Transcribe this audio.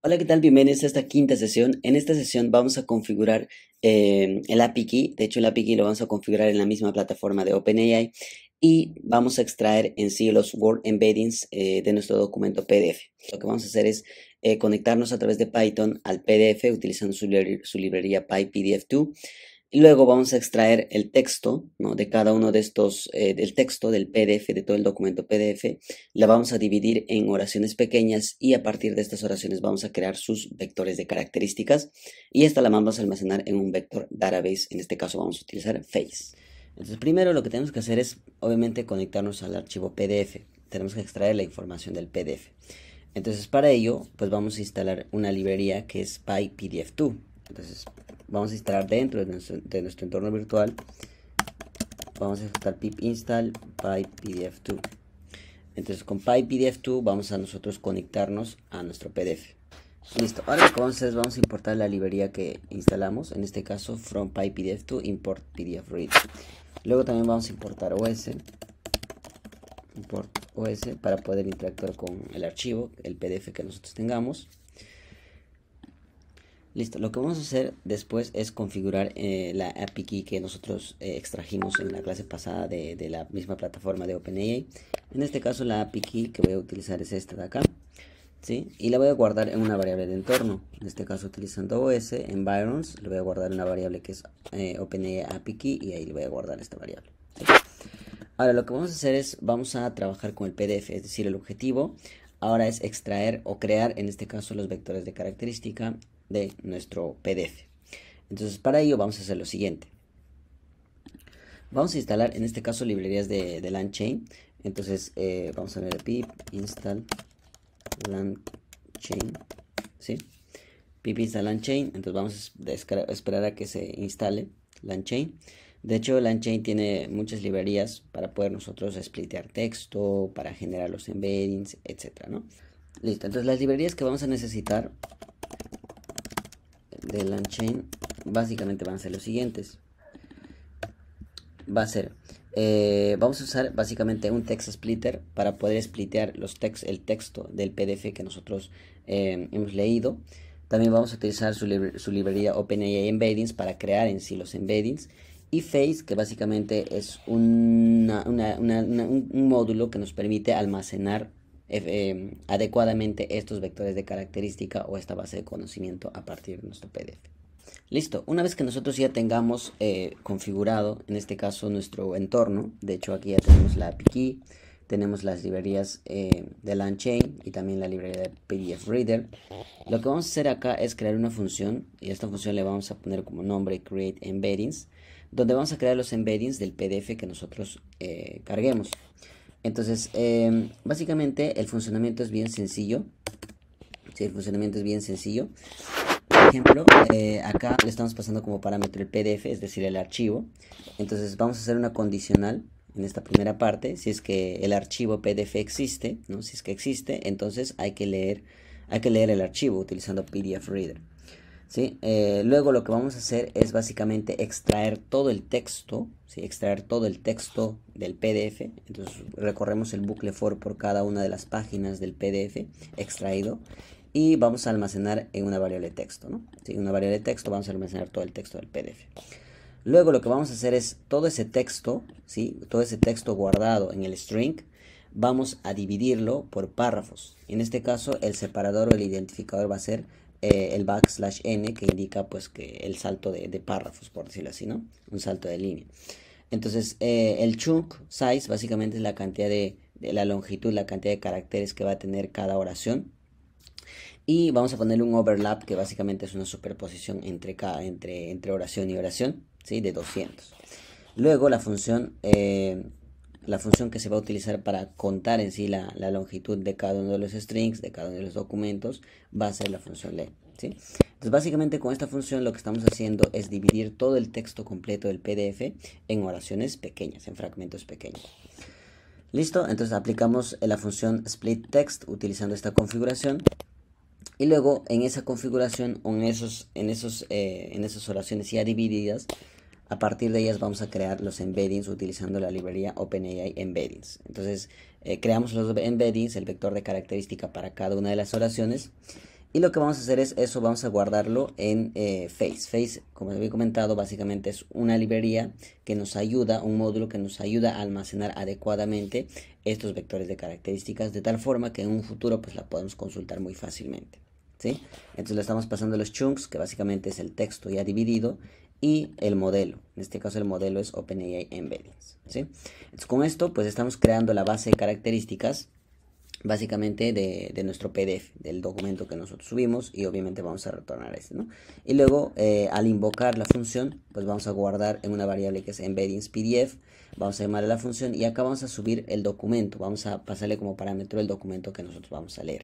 Hola, ¿qué tal? Bienvenidos a esta quinta sesión. En esta sesión vamos a configurar eh, el API Key. De hecho, el API Key lo vamos a configurar en la misma plataforma de OpenAI y vamos a extraer en sí los Word Embeddings eh, de nuestro documento PDF. Lo que vamos a hacer es eh, conectarnos a través de Python al PDF utilizando su librería PyPDF2. Luego vamos a extraer el texto ¿no? de cada uno de estos, eh, del texto, del PDF, de todo el documento PDF. La vamos a dividir en oraciones pequeñas y a partir de estas oraciones vamos a crear sus vectores de características y esta la vamos a almacenar en un vector database. En este caso vamos a utilizar Face. Entonces primero lo que tenemos que hacer es obviamente conectarnos al archivo PDF. Tenemos que extraer la información del PDF. Entonces para ello pues vamos a instalar una librería que es PyPDF2. Entonces vamos a instalar dentro de nuestro, entorno virtual vamos a ejecutar pip install pypdf2 entonces con pypdf2 vamos a nosotros conectarnos a nuestro pdf listo ahora entonces vamos a importar la librería que instalamos en este caso from pypdf2 import read, luego también vamos a importar os import os para poder interactuar con el archivo el pdf que nosotros tengamos Listo, lo que vamos a hacer después es configurar eh, la API key que nosotros eh, extrajimos en la clase pasada de, la misma plataforma de OpenAI. En este caso la API key que voy a utilizar es esta de acá. ¿sí? Y la voy a guardar en una variable de entorno. En este caso utilizando OS, environs, le voy a guardar una variable que es eh, OpenAI API key y ahí le voy a guardar esta variable. Ahora lo que vamos a hacer es, vamos a trabajar con el PDF, es decir, el objetivo ahora es extraer o crear, en este caso, los vectores de característica de nuestro PDF. Entonces para ello vamos a hacer lo siguiente. Vamos a instalar en este caso librerías de, de chain eh, Entonces vamos a ver pip install LandChain. ¿sí? Pip install LandChain. Entonces vamos a esperar a que se instale chain De hecho, LandChain tiene muchas librerías para poder nosotros splitear texto, para generar los embeddings, etc. ¿no? Listo, entonces las librerías que vamos a necesitar la chain básicamente van a ser los siguientes. Va a ser, eh, vamos a usar básicamente un text splitter para poder splitear los text, el texto del PDF que nosotros eh, hemos leído. También vamos a utilizar su, librería OpenAI Embeddings para crear en sí los embeddings. Y Face, que básicamente es un módulo que nos permite almacenar eh, eh, adecuadamente estos vectores de característica o esta base de conocimiento a partir de nuestro PDF. Listo, una vez que nosotros ya tengamos eh, configurado, en este caso, nuestro entorno, de hecho aquí ya tenemos la API Key, tenemos las librerías de LangChain y también la librería de PDF Reader. Lo que vamos a hacer acá es crear una función, y a esta función le vamos a poner como nombre Create Embeddings, donde vamos a crear los embeddings del PDF que nosotros carguemos. Entonces, em, básicamente el funcionamiento es bien sencillo. si el funcionamiento es bien sencillo. Por ejemplo, eh, acá le estamos pasando como parámetro el PDF, es decir, el archivo. Entonces vamos a hacer una condicional en esta primera parte. Si es que el archivo PDF existe, Si es que existe, entonces hay que leer, hay que leer el archivo utilizando PDF Reader. Eh, luego lo que vamos a hacer es básicamente extraer todo el texto, extraer todo el texto del PDF. Entonces recorremos el bucle for por cada una de las páginas del PDF extraído y vamos a almacenar en una variable de texto. ¿no? En una variable de texto vamos a almacenar todo el texto del PDF. Luego lo que vamos a hacer es todo ese texto, ¿sí? todo ese texto guardado en el string, vamos a dividirlo por párrafos. En este caso el separador o el identificador va a ser eh, el backslash n que indica pues que el salto de, párrafos, por decirlo así, ¿no? Un salto de línea. Entonces, eh, el chunk size básicamente es la cantidad de, la longitud, la cantidad de caracteres que va a tener cada oración. Y vamos a poner un overlap que básicamente es una superposición entre, cada, entre, entre oración y oración, ¿sí? De 200. Luego la función eh, la función que se va a utilizar para contar en sí la, longitud de cada uno de los strings, de cada uno de los documentos, va a ser la función le. ¿sí? Entonces, básicamente con esta función lo que estamos haciendo es dividir todo el texto completo del PDF en oraciones pequeñas, en fragmentos pequeños. ¿Listo? Entonces aplicamos la función split text utilizando esta configuración. Y luego en esa configuración, en, esos, en, esos, eh, en esas oraciones ya divididas, a partir de ellas vamos a crear los embeddings utilizando la librería OpenAI Embeddings. Entonces, eh, creamos los embeddings, el vector de característica para cada una de las oraciones. Y lo que vamos a hacer es eso, vamos a guardarlo en eh, Face. Face, como les había comentado, básicamente es una librería que nos ayuda, un módulo que nos ayuda a almacenar adecuadamente estos vectores de características, de tal forma que en un futuro pues la podemos consultar muy fácilmente. ¿sí? Entonces le estamos pasando los chunks, que básicamente es el texto ya dividido, y el modelo. En este caso el modelo es OpenAI Embeddings. ¿sí? Entonces, con esto pues estamos creando la base de características básicamente de, nuestro PDF, del documento que nosotros subimos y obviamente vamos a retornar este, ¿no? Y luego eh, al invocar la función, pues vamos a guardar en una variable que es embeddings PDF, vamos a llamar a la función y acá vamos a subir el documento, vamos a pasarle como parámetro el documento que nosotros vamos a leer.